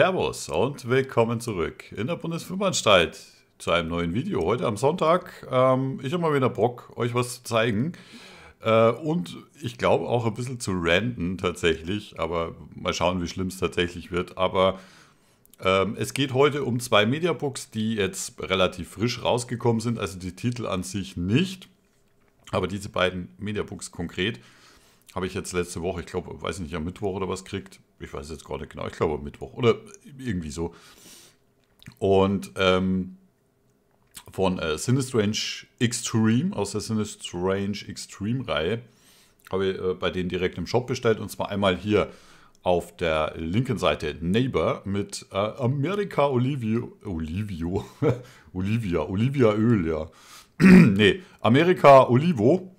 Servus und willkommen zurück in der Bundesfilmanstalt zu einem neuen Video. Heute am Sonntag. Ähm, ich habe mal wieder Bock, euch was zu zeigen. Äh, und ich glaube auch ein bisschen zu ranten tatsächlich. Aber mal schauen, wie schlimm es tatsächlich wird. Aber ähm, es geht heute um zwei Mediabooks, die jetzt relativ frisch rausgekommen sind. Also die Titel an sich nicht. Aber diese beiden Mediabooks konkret habe ich jetzt letzte Woche, ich glaube, weiß nicht, am Mittwoch oder was kriegt, ich weiß jetzt gerade genau, ich glaube Mittwoch oder irgendwie so. Und ähm, von äh, Sinistrange Extreme, aus der Sinistrange Extreme Reihe, habe ich äh, bei denen direkt im Shop bestellt. Und zwar einmal hier auf der linken Seite Neighbor mit äh, America Olivio, Olivio, Olivia, Olivia Öl, ja. nee, America Olivo.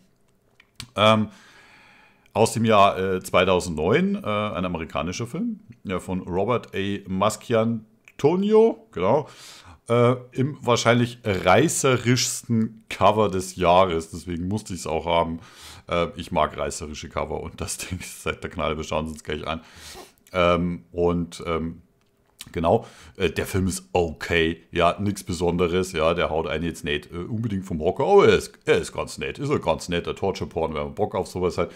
Ähm, aus dem Jahr äh, 2009, äh, ein amerikanischer Film ja, von Robert A. Masciantonio, genau, äh, im wahrscheinlich reißerischsten Cover des Jahres. Deswegen musste ich es auch haben. Äh, ich mag reißerische Cover und das Ding ist seit der Knall, schauen uns gleich an. Ähm, und ähm, Genau, äh, der Film ist okay, ja, nichts Besonderes, ja, der haut einen jetzt nicht äh, unbedingt vom Hocker, aber oh, er ist, er ist ganz nett, ist er ganz nett, der Torture-Porn, wenn man Bock auf sowas hat.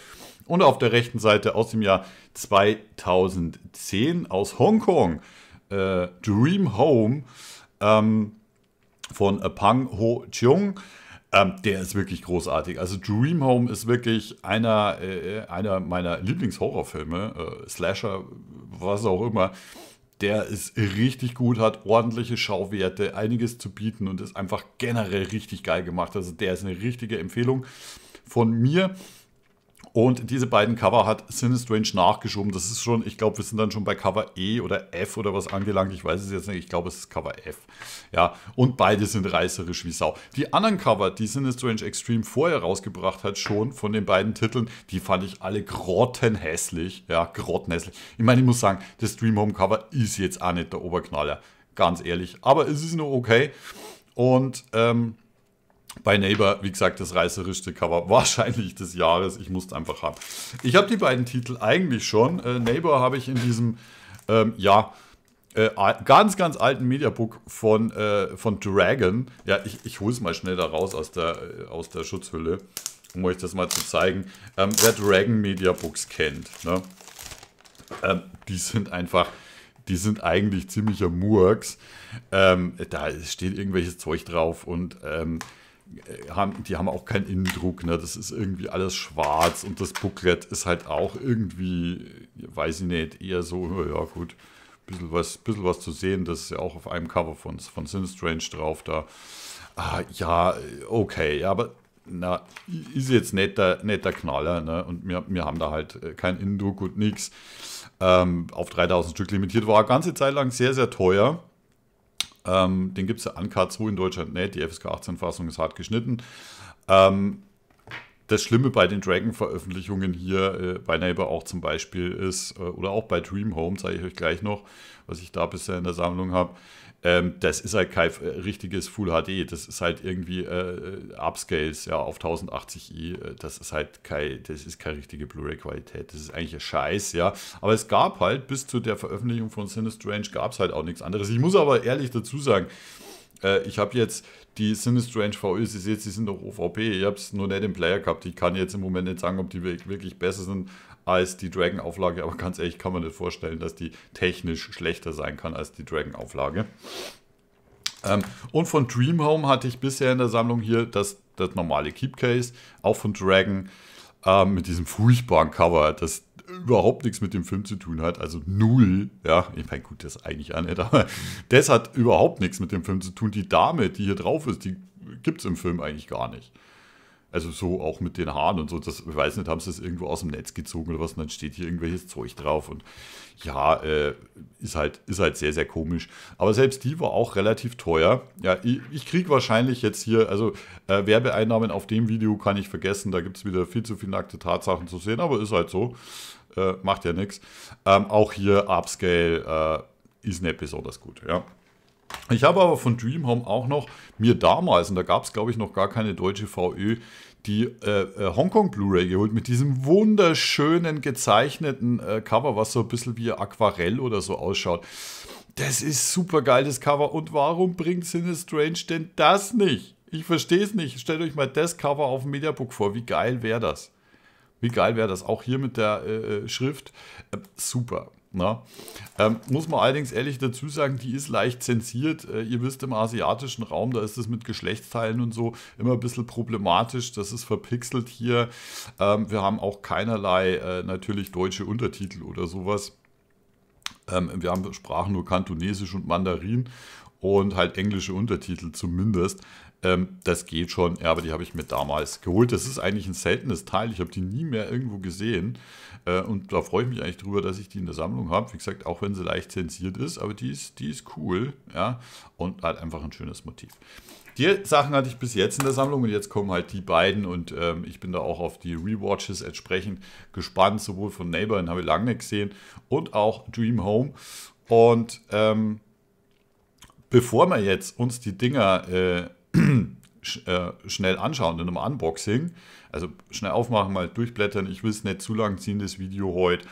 Und auf der rechten Seite aus dem Jahr 2010 aus Hongkong, äh, Dream Home ähm, von äh, Pang Ho Chung. Ähm, der ist wirklich großartig. Also Dream Home ist wirklich einer, äh, einer meiner Lieblingshorrorfilme, äh, Slasher, was auch immer. Der ist richtig gut, hat ordentliche Schauwerte, einiges zu bieten und ist einfach generell richtig geil gemacht. Also der ist eine richtige Empfehlung von mir. Und diese beiden Cover hat Sinistrange nachgeschoben. Das ist schon, ich glaube, wir sind dann schon bei Cover E oder F oder was angelangt. Ich weiß es jetzt nicht. Ich glaube, es ist Cover F. Ja, und beide sind reißerisch wie Sau. Die anderen Cover, die Sinistrange Extreme vorher rausgebracht hat, schon von den beiden Titeln, die fand ich alle grottenhässlich. Ja, grottenhässlich. Ich meine, ich muss sagen, das Dream Home Cover ist jetzt auch nicht der Oberknaller. Ganz ehrlich. Aber es ist nur okay. Und, ähm, bei Neighbor, wie gesagt, das reißerischste Cover wahrscheinlich des Jahres. Ich musste einfach haben. Ich habe die beiden Titel eigentlich schon. Äh, Neighbor habe ich in diesem, ähm, ja, äh, ganz, ganz alten Mediabook von, äh, von Dragon. Ja, ich, ich hole es mal schnell da raus aus der, äh, aus der Schutzhülle, um euch das mal zu zeigen. Ähm, wer Dragon Mediabooks kennt, ne? Ähm, die sind einfach die sind eigentlich ziemlicher Murks. Ähm, da steht irgendwelches Zeug drauf und ähm, haben, die haben auch keinen Innendruck, ne? das ist irgendwie alles schwarz und das Booklet ist halt auch irgendwie, weiß ich nicht, eher so, ja gut, bisschen was, bisschen was zu sehen, das ist ja auch auf einem Cover von, von Sin Strange drauf da. Ah, ja, okay, ja, aber na, ist jetzt nicht der, nicht der Knaller, ne? Und wir, wir haben da halt äh, keinen Innendruck und nichts. Ähm, auf 3000 Stück limitiert war eine ganze Zeit lang sehr, sehr teuer. Ähm, den gibt es ja an K2 in Deutschland nicht. Die FSK 18-Fassung ist hart geschnitten. Ähm, das Schlimme bei den Dragon-Veröffentlichungen hier äh, bei Neighbor auch zum Beispiel ist, äh, oder auch bei Dream Home, zeige ich euch gleich noch, was ich da bisher in der Sammlung habe, ähm, das ist halt kein äh, richtiges Full HD. Das ist halt irgendwie äh, äh Upscales ja, auf 1080i. Äh, das ist halt kein, das ist keine richtige Blu-ray-Qualität. Das ist eigentlich ein Scheiß, ja. Aber es gab halt bis zu der Veröffentlichung von Sinistrange gab es halt auch nichts anderes. Ich muss aber ehrlich dazu sagen, äh, ich habe jetzt die Sinistrange VÖ, Sie sehen, sie sind doch OVP. Ich habe es nur nicht im Player gehabt. Ich kann jetzt im Moment nicht sagen, ob die wirklich besser sind als die Dragon-Auflage, aber ganz ehrlich kann man nicht vorstellen, dass die technisch schlechter sein kann als die Dragon-Auflage. Ähm, und von Dream Home hatte ich bisher in der Sammlung hier das, das normale Keepcase, auch von Dragon, ähm, mit diesem furchtbaren Cover, das überhaupt nichts mit dem Film zu tun hat, also null, ja, ich meine, gut, das ist eigentlich auch nicht, aber das hat überhaupt nichts mit dem Film zu tun. Die Dame, die hier drauf ist, die gibt es im Film eigentlich gar nicht. Also so auch mit den Haaren und so. Das, ich weiß nicht, haben sie das irgendwo aus dem Netz gezogen oder was? Und dann steht hier irgendwelches Zeug drauf. Und ja, äh, ist, halt, ist halt sehr, sehr komisch. Aber selbst die war auch relativ teuer. Ja, ich, ich kriege wahrscheinlich jetzt hier, also äh, Werbeeinnahmen auf dem Video kann ich vergessen. Da gibt es wieder viel zu viele nackte Tatsachen zu sehen, aber ist halt so. Äh, macht ja nichts. Ähm, auch hier Upscale äh, ist nicht besonders gut, ja. Ich habe aber von Dream Home auch noch mir damals, und da gab es glaube ich noch gar keine deutsche VÖ, die äh, äh, Hongkong Blu-ray geholt mit diesem wunderschönen gezeichneten äh, Cover, was so ein bisschen wie Aquarell oder so ausschaut. Das ist super geil, das Cover. Und warum bringt Sinne Strange denn das nicht? Ich verstehe es nicht. Stellt euch mal das Cover auf dem Mediabook vor. Wie geil wäre das? Wie geil wäre das? Auch hier mit der äh, äh, Schrift. Äh, super. Na? Ähm, muss man allerdings ehrlich dazu sagen, die ist leicht zensiert. Äh, ihr wisst, im asiatischen Raum, da ist es mit Geschlechtsteilen und so immer ein bisschen problematisch. Das ist verpixelt hier. Ähm, wir haben auch keinerlei äh, natürlich deutsche Untertitel oder sowas. Ähm, wir haben Sprachen nur Kantonesisch und Mandarin und halt englische Untertitel zumindest ähm, das geht schon, ja, aber die habe ich mir damals geholt. Das ist eigentlich ein seltenes Teil. Ich habe die nie mehr irgendwo gesehen. Äh, und da freue ich mich eigentlich drüber, dass ich die in der Sammlung habe. Wie gesagt, auch wenn sie leicht zensiert ist, aber die ist, die ist cool. Ja? Und halt einfach ein schönes Motiv. Die Sachen hatte ich bis jetzt in der Sammlung und jetzt kommen halt die beiden und ähm, ich bin da auch auf die Rewatches entsprechend gespannt, sowohl von Neighbor, den habe ich lange nicht gesehen, und auch Dream Home. Und ähm, bevor wir jetzt uns die Dinger äh, sch äh, schnell anschauen in einem Unboxing. Also schnell aufmachen, mal durchblättern. Ich will es nicht zu lang ziehen, das Video heute.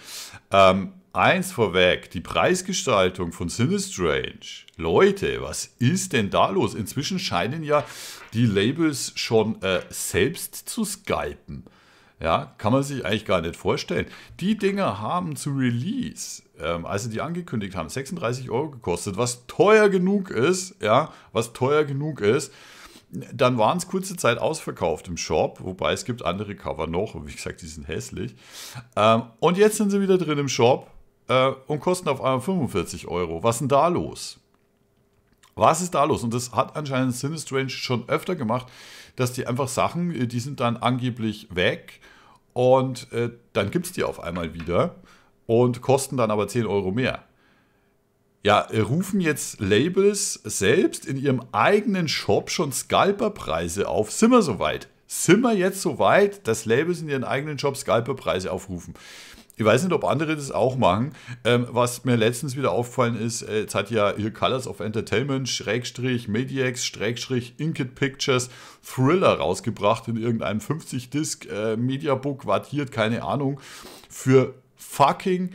Ähm, eins vorweg, die Preisgestaltung von Sinistrange. Leute, was ist denn da los? Inzwischen scheinen ja die Labels schon äh, selbst zu skypen. Ja, kann man sich eigentlich gar nicht vorstellen. Die Dinger haben zu Release, ähm, als sie die angekündigt haben, 36 Euro gekostet, was teuer genug ist, ja, was teuer genug ist. Dann waren es kurze Zeit ausverkauft im Shop, wobei es gibt andere Cover noch, und wie gesagt, die sind hässlich. Ähm, und jetzt sind sie wieder drin im Shop äh, und kosten auf einmal 45 Euro. Was ist denn da los? Was ist da los? Und das hat anscheinend Sinistrange schon öfter gemacht, dass die einfach Sachen, äh, die sind dann angeblich weg und äh, dann gibt es die auf einmal wieder und kosten dann aber 10 Euro mehr ja, äh, rufen jetzt Labels selbst in ihrem eigenen Shop schon scalper auf. Sind wir soweit? Sind wir jetzt soweit, dass Labels in ihren eigenen Shop scalper aufrufen? Ich weiß nicht, ob andere das auch machen. Ähm, was mir letztens wieder aufgefallen ist, äh, jetzt hat ja hier Colors of Entertainment, Schrägstrich, Mediax, Schrägstrich, Inkit Pictures, Thriller rausgebracht in irgendeinem 50-Disc-Mediabook, äh, wartiert, keine Ahnung, für fucking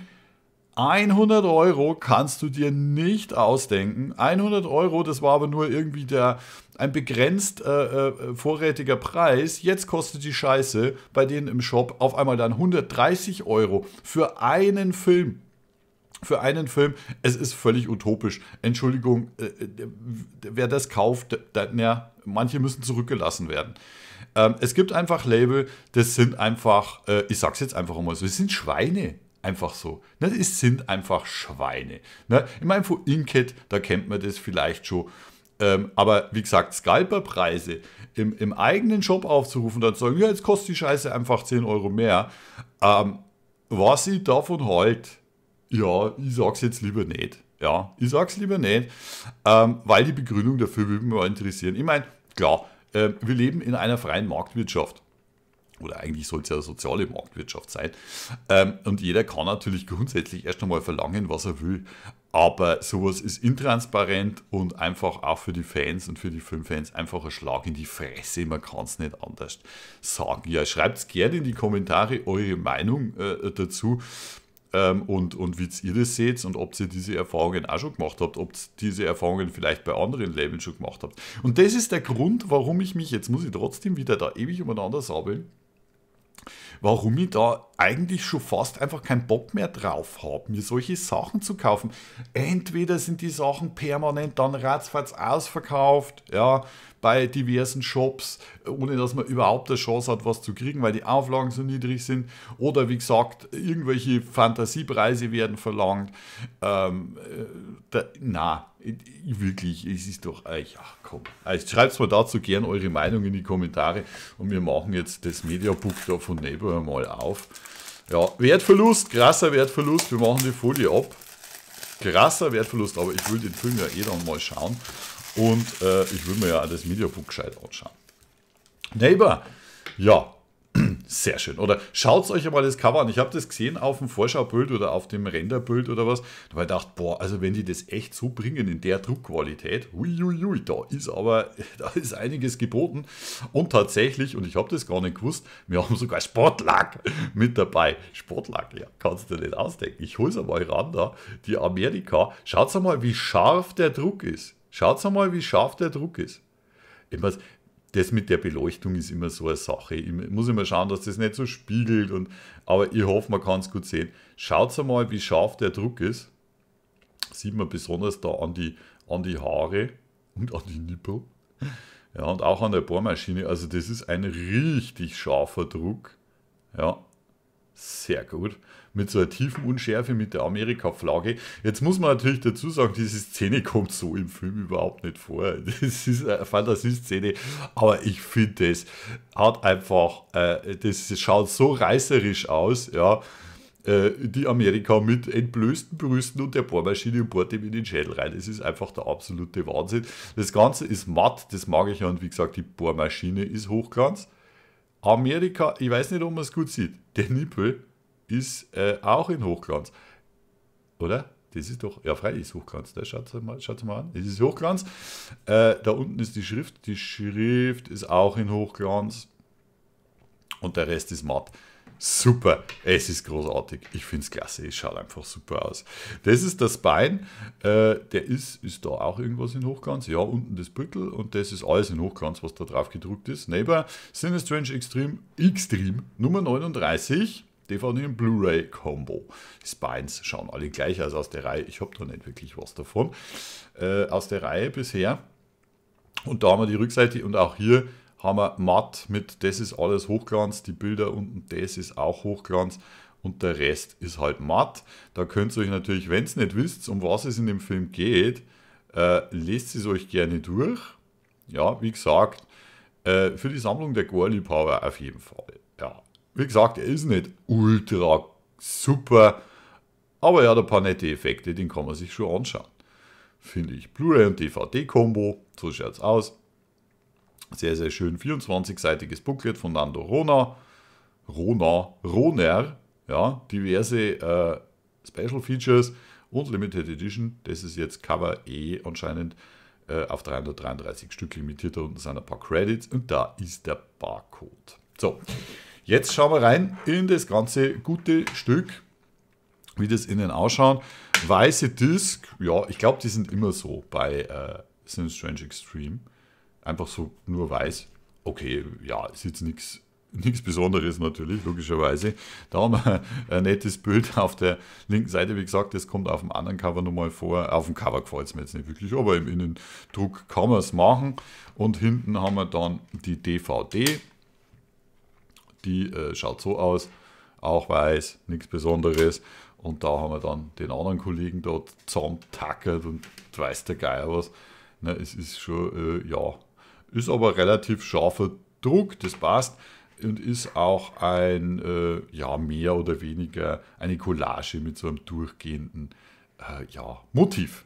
100 Euro kannst du dir nicht ausdenken. 100 Euro, das war aber nur irgendwie der, ein begrenzt äh, äh, vorrätiger Preis. Jetzt kostet die Scheiße bei denen im Shop auf einmal dann 130 Euro für einen Film. Für einen Film, es ist völlig utopisch. Entschuldigung, äh, äh wer das kauft, da, ja, manche müssen zurückgelassen werden ähm, es gibt einfach Label, das sind einfach, äh, ich sag's jetzt einfach mal so, das sind Schweine. Einfach so. Ne? Es sind einfach Schweine. Ne? Ich meine, von Inket, da kennt man das vielleicht schon. Ähm, aber wie gesagt, Scalperpreise im, im eigenen Shop aufzurufen, dann zu sagen, ja, jetzt kostet die Scheiße einfach 10 Euro mehr. Ähm, was ich davon halt, ja, ich sag's jetzt lieber nicht. Ja, ich sag's lieber nicht, ähm, weil die Begründung dafür würde mich mal interessieren. Ich meine, klar, äh, wir leben in einer freien Marktwirtschaft oder eigentlich soll es ja eine soziale Marktwirtschaft sein. Ähm, und jeder kann natürlich grundsätzlich erst einmal verlangen, was er will. Aber sowas ist intransparent und einfach auch für die Fans und für die Filmfans einfach ein Schlag in die Fresse. Man kann es nicht anders sagen. Ja, schreibt gerne in die Kommentare eure Meinung äh, dazu. Ähm, und, und wie ihr das seht und ob ihr diese Erfahrungen auch schon gemacht habt, ob ihr diese Erfahrungen vielleicht bei anderen Labeln schon gemacht habt. Und das ist der Grund, warum ich mich, jetzt muss ich trotzdem wieder da ewig umeinander sabbeln, warum ich da eigentlich schon fast einfach keinen Bock mehr drauf habe, mir solche Sachen zu kaufen. Entweder sind die Sachen permanent dann ratzfatz ausverkauft, ja, bei diversen Shops, ohne dass man überhaupt eine Chance hat, was zu kriegen, weil die Auflagen so niedrig sind. Oder wie gesagt, irgendwelche Fantasiepreise werden verlangt. Ähm, äh, da, na, Wirklich, es ist doch, ach komm. Also schreibt mal dazu gern eure Meinung in die Kommentare und wir machen jetzt das Mediabook da von Neighbor mal auf. Ja, Wertverlust, krasser Wertverlust, wir machen die Folie ab. Krasser Wertverlust, aber ich will den Film ja eh dann mal schauen und äh, ich will mir ja auch das Mediabook gescheit anschauen. Neighbor, ja, sehr schön. Oder schaut euch einmal das Cover an. Ich habe das gesehen auf dem Vorschaubild oder auf dem Renderbild oder was. Da habe ich gedacht, boah, also wenn die das echt so bringen in der Druckqualität, huiuiui, da ist aber, da ist einiges geboten. Und tatsächlich, und ich habe das gar nicht gewusst, wir haben sogar Sportlack mit dabei. Sportlack, ja, kannst du dir nicht ausdenken. Ich hole es einmal ran da, die Amerika. Schaut's einmal, wie scharf der Druck ist. Schaut's einmal, wie scharf der Druck ist. Ich Immer, das mit der Beleuchtung ist immer so eine Sache. Ich muss immer schauen, dass das nicht so spiegelt. Und, aber ich hoffe, man kann es gut sehen. Schaut mal, wie scharf der Druck ist. Sieht man besonders da an die, an die Haare und an die Nippel. Ja, und auch an der Bohrmaschine. Also das ist ein richtig scharfer Druck. Ja, sehr gut mit so einer tiefen Unschärfe mit der Amerika-Flagge. Jetzt muss man natürlich dazu sagen, diese Szene kommt so im Film überhaupt nicht vor. Das ist eine Fantasieszene, aber ich finde, das hat einfach, äh, das schaut so reißerisch aus, ja äh, die Amerika mit entblößten Brüsten und der Bohrmaschine und bohrt ihm in den Schädel rein. Das ist einfach der absolute Wahnsinn. Das Ganze ist matt, das mag ich ja. Und wie gesagt, die Bohrmaschine ist Hochglanz. Amerika, ich weiß nicht, ob man es gut sieht. Der Nippel ist äh, auch in Hochglanz. Oder? Das ist doch, ja, freilich ist Hochglanz. Da ne? schaut mal, schaut's mal an. Das ist Hochglanz. Äh, da unten ist die Schrift. Die Schrift ist auch in Hochglanz. Und der Rest ist matt. Super, es ist großartig. Ich finde es klasse, es schaut einfach super aus. Das ist das Bein, äh, der ist, ist da auch irgendwas in Hochglanz. Ja, unten das Büttel und das ist alles in Hochglanz, was da drauf gedruckt ist. Neighbor, Sinestrange Extreme, Extreme, Nummer 39. DVD und Blu-ray Combo. Die Spines schauen alle gleich aus also aus der Reihe. Ich habe da nicht wirklich was davon. Äh, aus der Reihe bisher. Und da haben wir die Rückseite und auch hier haben wir matt mit das ist alles Hochglanz, die Bilder unten das ist auch Hochglanz und der Rest ist halt matt. Da könnt ihr euch natürlich, wenn ihr nicht wisst, um was es in dem Film geht, äh, lest es euch gerne durch. Ja, wie gesagt, äh, für die Sammlung der Gore-Liebhaber auf jeden Fall. Wie gesagt, er ist nicht ultra super, aber er hat ein paar nette Effekte, den kann man sich schon anschauen. Finde ich. Blu-ray und DVD-Kombo, so schaut es aus. Sehr, sehr schön. 24-seitiges Booklet von Nando Rona. Rona, Roner, ja, diverse äh, Special Features und Limited Edition. Das ist jetzt Cover E anscheinend äh, auf 333 Stück limitiert. Da unten sind ein paar Credits und da ist der Barcode. So, Jetzt schauen wir rein in das ganze gute Stück, wie das innen ausschaut. Weiße Disc, ja, ich glaube, die sind immer so bei äh, Sin Strange Extreme. Einfach so nur weiß. Okay, ja, ist jetzt nichts nichts Besonderes natürlich, logischerweise. Da haben wir ein nettes Bild auf der linken Seite, wie gesagt, das kommt auf dem anderen Cover nochmal vor. Auf dem Cover gefällt es mir jetzt nicht wirklich, aber im Innendruck kann man es machen. Und hinten haben wir dann die DVD die äh, schaut so aus, auch weiß, nichts Besonderes. Und da haben wir dann den anderen Kollegen dort zusammentackert und weiß der Geier was. Na, es ist schon, äh, ja, ist aber relativ scharfer Druck, das passt. Und ist auch ein, äh, ja, mehr oder weniger eine Collage mit so einem durchgehenden, äh, ja, Motiv.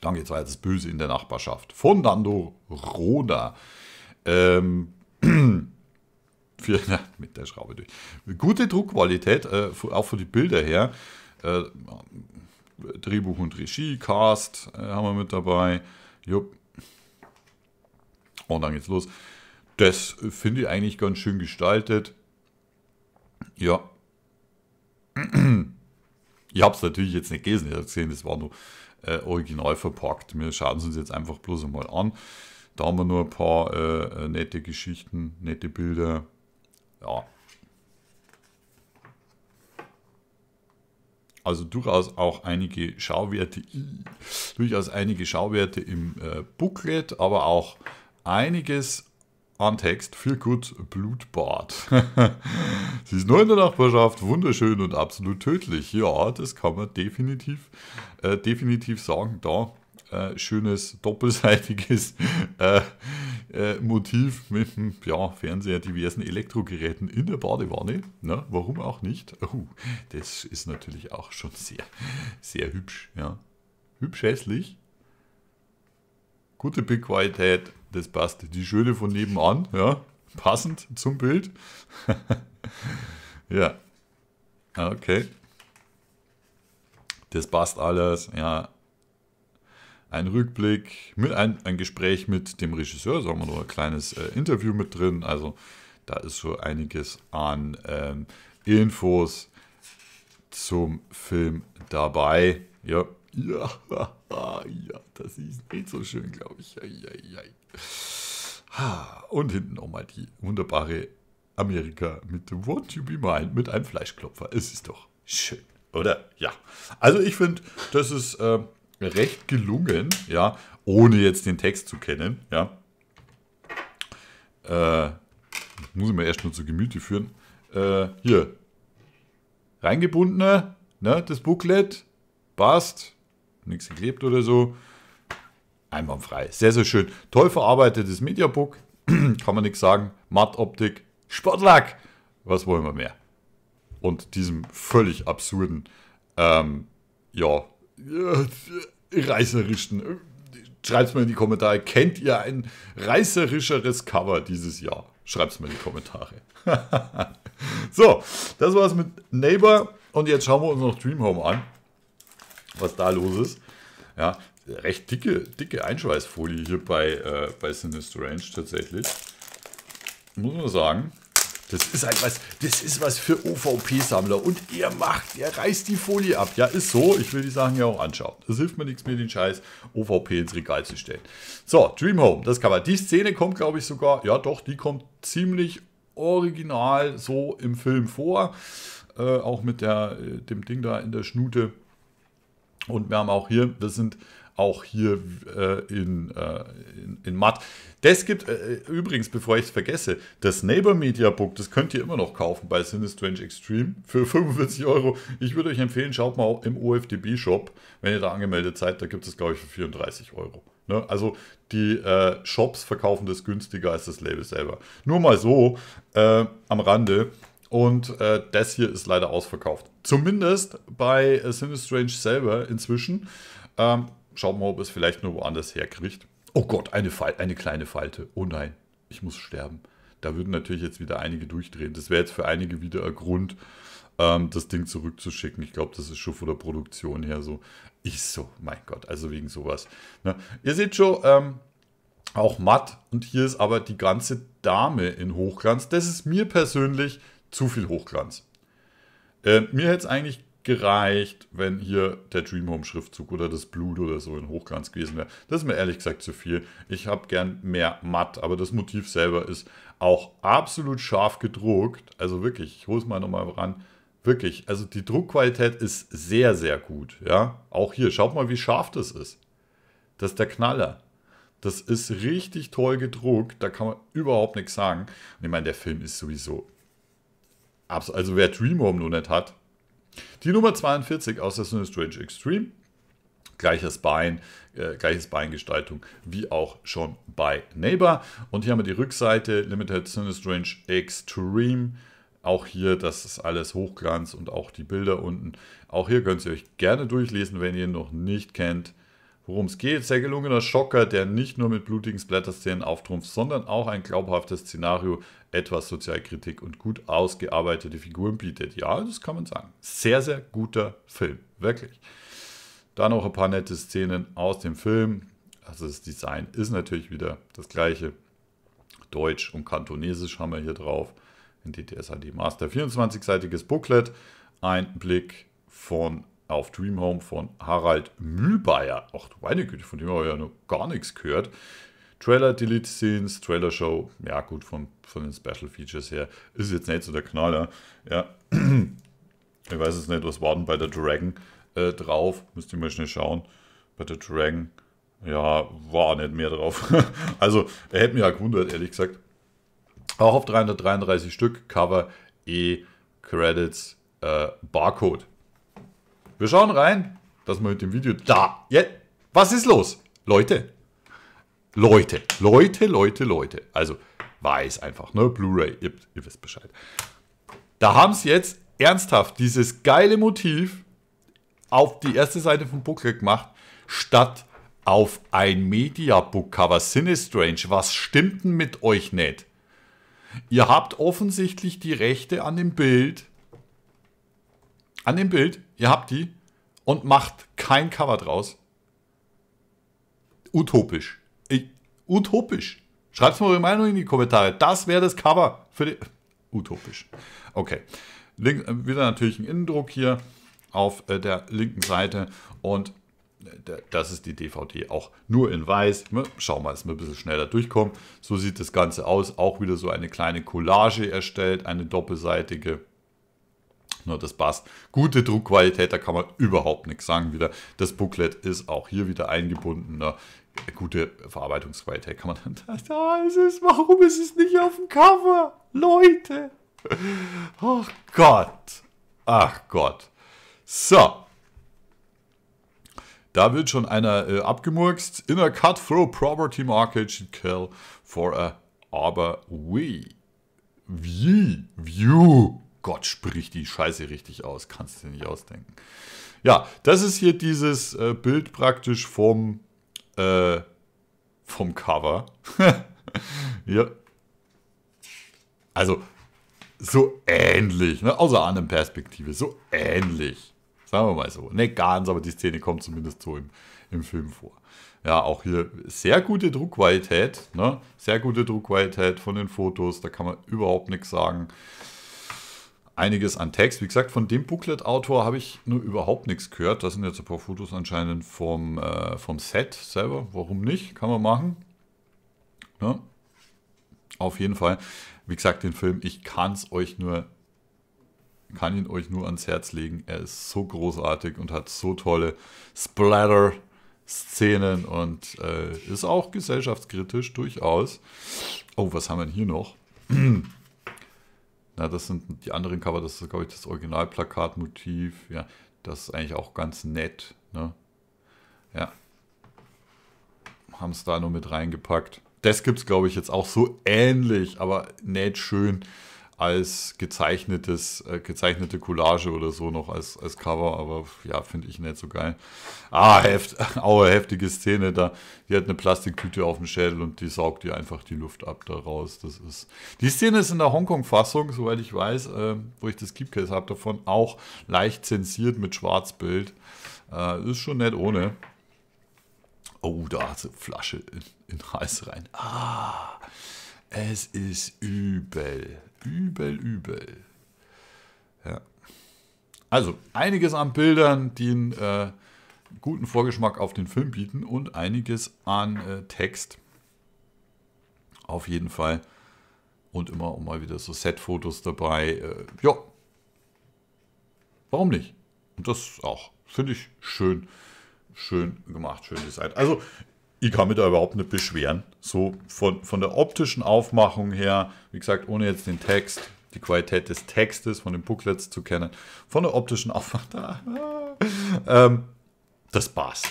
Dann geht es weiter, das Böse in der Nachbarschaft. Von Nando Roda. Ähm, für, na, mit der Schraube durch. Gute Druckqualität, äh, auch von den Bildern her. Äh, Drehbuch und Regie, Cast äh, haben wir mit dabei. Jupp. Und oh, dann geht's los. Das finde ich eigentlich ganz schön gestaltet. Ja. Ich habe es natürlich jetzt nicht gelesen, ich habe gesehen, das war nur äh, original verpackt. Wir schauen es uns jetzt einfach bloß einmal an. Da haben wir nur ein paar äh, äh nette Geschichten, nette Bilder, ja. Also durchaus auch einige Schauwerte, durchaus einige Schauwerte im äh, Booklet, aber auch einiges an Text für gut Blutbad. Sie ist nur in der Nachbarschaft, wunderschön und absolut tödlich. Ja, das kann man definitiv, äh, definitiv sagen. Da äh, schönes doppelseitiges äh, äh, Motiv mit dem ja, Fernseher, diversen Elektrogeräten in der Badewanne. Na, ne? warum auch nicht? Oh, das ist natürlich auch schon sehr, sehr hübsch. Ja. Hübsch hässlich. Gute Bildqualität, das passt. Die schöne von nebenan, ja, passend zum Bild. ja, ah, okay. Das passt alles, ja, ein Rückblick, mit ein, ein Gespräch mit dem Regisseur, sagen wir nur ein kleines äh, Interview mit drin. Also da ist so einiges an ähm, Infos zum Film dabei. Ja, ja, ja, das ist nicht so schön, glaube ich. Und hinten nochmal die wunderbare Amerika mit What You Be Mine mit einem Fleischklopfer. Es ist doch schön, oder? Ja. Also ich finde, das ist äh, recht gelungen, ja, ohne jetzt den Text zu kennen, ja. Äh, muss ich mir erst nur zu Gemüte führen. Äh, hier. Reingebundene, ne, das Booklet. Passt. Nichts geklebt oder so. Einwandfrei. Sehr, sehr schön. Toll verarbeitetes Mediabook. Kann man nichts sagen. Matt-Optik. Sportlack. Was wollen wir mehr? Und diesem völlig absurden, ähm, ja, reißerischen. Schreibt's mal in die Kommentare. Kennt ihr ein reißerischeres Cover dieses Jahr? Schreibt's mal in die Kommentare. so, das war's mit Neighbor. Und jetzt schauen wir uns noch Dream Home an. Was da los ist. Ja, recht dicke, dicke Einschweißfolie hier bei, äh, bei Sinister Range tatsächlich. Muss man sagen. Das ist halt was, das ist was für OVP-Sammler. Und ihr macht, ihr reißt die Folie ab. Ja, ist so. Ich will die Sachen ja auch anschauen. Das hilft mir nichts mehr, den Scheiß OVP ins Regal zu stellen. So, Dream Home, das kann man. Die Szene kommt, glaube ich, sogar, ja doch, die kommt ziemlich original so im Film vor. Äh, auch mit der, äh, dem Ding da in der Schnute. Und wir haben auch hier, wir sind auch hier äh, in, äh, in, in Matt. Das gibt, äh, übrigens, bevor ich es vergesse, das Neighbor Media Book, das könnt ihr immer noch kaufen bei Sinistrange Extreme für 45 Euro. Ich würde euch empfehlen, schaut mal im OFDB Shop, wenn ihr da angemeldet seid, da gibt es, glaube ich, für 34 Euro. Ne? Also die äh, Shops verkaufen das günstiger als das Label selber. Nur mal so äh, am Rande. Und äh, das hier ist leider ausverkauft. Zumindest bei äh, Sinistrange selber inzwischen. Ähm, Schauen wir, mal, ob es vielleicht nur woanders herkriegt. Oh Gott, eine, Fal eine kleine Falte. Oh nein, ich muss sterben. Da würden natürlich jetzt wieder einige durchdrehen. Das wäre jetzt für einige wieder ein Grund, ähm, das Ding zurückzuschicken. Ich glaube, das ist schon von der Produktion her so. Ich so, mein Gott, also wegen sowas. Na, ne? ihr seht schon, ähm, auch matt. Und hier ist aber die ganze Dame in Hochglanz. Das ist mir persönlich zu viel Hochglanz. Äh, mir hätte es eigentlich gereicht, wenn hier der Dreamhome-Schriftzug oder das Blut oder so in Hochglanz gewesen wäre. Das ist mir ehrlich gesagt zu viel. Ich habe gern mehr matt, aber das Motiv selber ist auch absolut scharf gedruckt. Also wirklich, ich hole es mal nochmal ran. Wirklich, also die Druckqualität ist sehr, sehr gut. Ja, auch hier, schaut mal, wie scharf das ist. Das ist der Knaller. Das ist richtig toll gedruckt, da kann man überhaupt nichts sagen. Und ich meine, der Film ist sowieso. Also, wer Dreamhome noch nicht hat, die Nummer 42 aus der Sinner Strange Extreme. Gleiches Bein, äh, gleiches Beingestaltung wie auch schon bei Neighbor. Und hier haben wir die Rückseite Limited Sinistrange Extreme. Auch hier, das ist alles Hochglanz und auch die Bilder unten. Auch hier könnt ihr euch gerne durchlesen, wenn ihr ihn noch nicht kennt. Worum es geht, sehr gelungener Schocker, der nicht nur mit blutigen Splatter-Szenen auftrumpft, sondern auch ein glaubhaftes Szenario, etwas Sozialkritik und gut ausgearbeitete Figuren bietet. Ja, das kann man sagen. Sehr, sehr guter Film, wirklich. Dann noch ein paar nette Szenen aus dem Film. Also das Design ist natürlich wieder das gleiche. Deutsch und Kantonesisch haben wir hier drauf. In DTS HD Master 24-seitiges Booklet. Ein Blick von auf Dreamhome von Harald Mühlbayer. Ach du meine Güte, von dem habe ich ja noch gar nichts gehört. Trailer, Delete Scenes, Trailer Show, ja gut, von, von den Special Features her ist jetzt nicht so der Knaller. Ja, ich weiß jetzt nicht, was war denn bei der Dragon äh, drauf, müsst ihr mal schnell schauen. Bei der Dragon, ja, war nicht mehr drauf. also, er hätte mich ja gewundert, ehrlich gesagt. Auch auf 333 Stück, Cover, E, Credits, äh, Barcode. Wir schauen rein, dass man mit dem Video da. Jetzt. Was ist los? Leute. Leute. Leute, Leute, Leute. Also, weiß einfach, ne? Blu-ray, ihr, ihr wisst Bescheid. Da haben sie jetzt ernsthaft dieses geile Motiv auf die erste Seite vom Booklet gemacht, statt auf ein media book cover Sinistrange. Was stimmt denn mit euch nicht? Ihr habt offensichtlich die Rechte an dem Bild an dem Bild, ihr habt die, und macht kein Cover draus. Utopisch. Ich, utopisch. Schreibt mal eure Meinung in die Kommentare. Das wäre das Cover für die. Utopisch. Okay. Link, äh, wieder natürlich ein Innendruck hier auf äh, der linken Seite. Und äh, das ist die DVD auch nur in weiß. Ne, Schauen wir, mal, dass wir ein bisschen schneller durchkommen. So sieht das Ganze aus. Auch wieder so eine kleine Collage erstellt, eine doppelseitige na, das passt. Gute Druckqualität, da kann man überhaupt nichts sagen wieder. Das Booklet ist auch hier wieder eingebunden. Na, ne? gute Verarbeitungsqualität kann man dann. Da ah, ist es. Warum ist es nicht auf dem Cover? Leute! Ach Gott! Ach Gott! So. Da wird schon einer äh, abgemurkst. In a cutthroat property market should kill for a aber we. View. View. Gott, sprich die Scheiße richtig aus, kannst du dir nicht ausdenken. Ja, das ist hier dieses äh, Bild praktisch vom, äh, vom Cover. ja. Also, so ähnlich, ne? außer anderen Perspektive, so ähnlich. Sagen wir mal so. Nicht ne, ganz, aber die Szene kommt zumindest so im, im Film vor. Ja, auch hier sehr gute Druckqualität, ne? sehr gute Druckqualität von den Fotos, da kann man überhaupt nichts sagen einiges an Text. Wie gesagt, von dem Booklet-Autor habe ich nur überhaupt nichts gehört. Das sind jetzt ein paar Fotos anscheinend vom, äh, vom Set selber. Warum nicht? Kann man machen. Ja. Auf jeden Fall. Wie gesagt, den Film, ich kann es euch nur, kann ihn euch nur ans Herz legen. Er ist so großartig und hat so tolle Splatter. Szenen und äh, ist auch gesellschaftskritisch durchaus. Oh, was haben wir denn hier noch? Na, das sind die anderen Cover, das ist, glaube ich, das Originalplakatmotiv. Ja, das ist eigentlich auch ganz nett. Ne? Ja. Haben es da nur mit reingepackt. Das gibt es, glaube ich, jetzt auch so ähnlich, aber nett schön als gezeichnetes, äh, gezeichnete Collage oder so noch als, als Cover, aber ja, finde ich nicht so geil. Ah, heft, aue, heftige Szene da. Die hat eine Plastiktüte auf dem Schädel und die saugt ihr einfach die Luft ab daraus. Das ist. Die Szene ist in der Hongkong-Fassung, soweit ich weiß, äh, wo ich das Keepcase habe, davon auch leicht zensiert mit Schwarzbild. Äh, ist schon nett ohne. Oh, da hat sie Flasche in, in Hals rein. Ah, es ist übel. Übel, übel. Ja. Also, einiges an Bildern, die einen äh, guten Vorgeschmack auf den Film bieten und einiges an äh, Text. Auf jeden Fall. Und immer und mal wieder so Set-Fotos dabei. Äh, ja. Warum nicht? Und das auch. Finde ich schön. Schön gemacht, schön designt. Also, ich kann mich da überhaupt nicht beschweren. So von, von der optischen Aufmachung her, wie gesagt, ohne jetzt den Text, die Qualität des Textes von den Booklets zu kennen, von der optischen Aufmachung, ähm, das passt.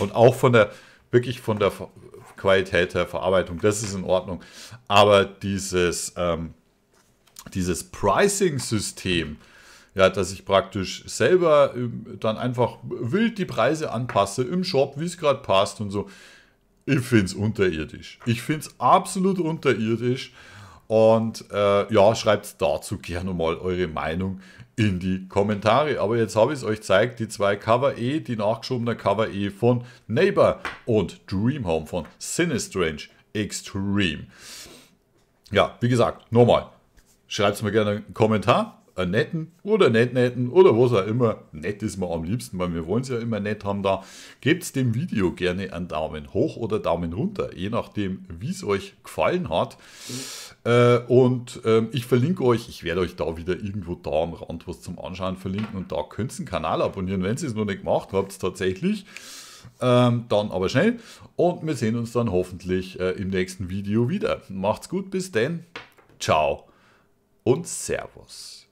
Und auch von der, wirklich von der Qualität der Verarbeitung, das ist in Ordnung. Aber dieses, ähm, dieses Pricing-System, ja, dass ich praktisch selber ähm, dann einfach wild die Preise anpasse im Shop, wie es gerade passt und so. Ich finde es unterirdisch. Ich finde es absolut unterirdisch. Und äh, ja, schreibt dazu gerne mal eure Meinung in die Kommentare. Aber jetzt habe ich es euch gezeigt, die zwei Cover E, die nachgeschobene Cover E von Neighbor und Dream Home von Sinistrange Extreme. Ja, wie gesagt, nochmal, schreibt es mir gerne einen Kommentar einen äh, netten oder nicht netten oder was auch immer, nett ist mir am liebsten, weil wir wollen es ja immer nett haben da, gebt dem Video gerne einen Daumen hoch oder Daumen runter, je nachdem, wie es euch gefallen hat. Äh, und ähm, ich verlinke euch, ich werde euch da wieder irgendwo da am Rand was zum Anschauen verlinken und da könnt ihr den Kanal abonnieren, wenn ihr es noch nicht gemacht habt, tatsächlich. Ähm, dann aber schnell und wir sehen uns dann hoffentlich äh, im nächsten Video wieder. Macht's gut, bis denn. Ciao und Servus.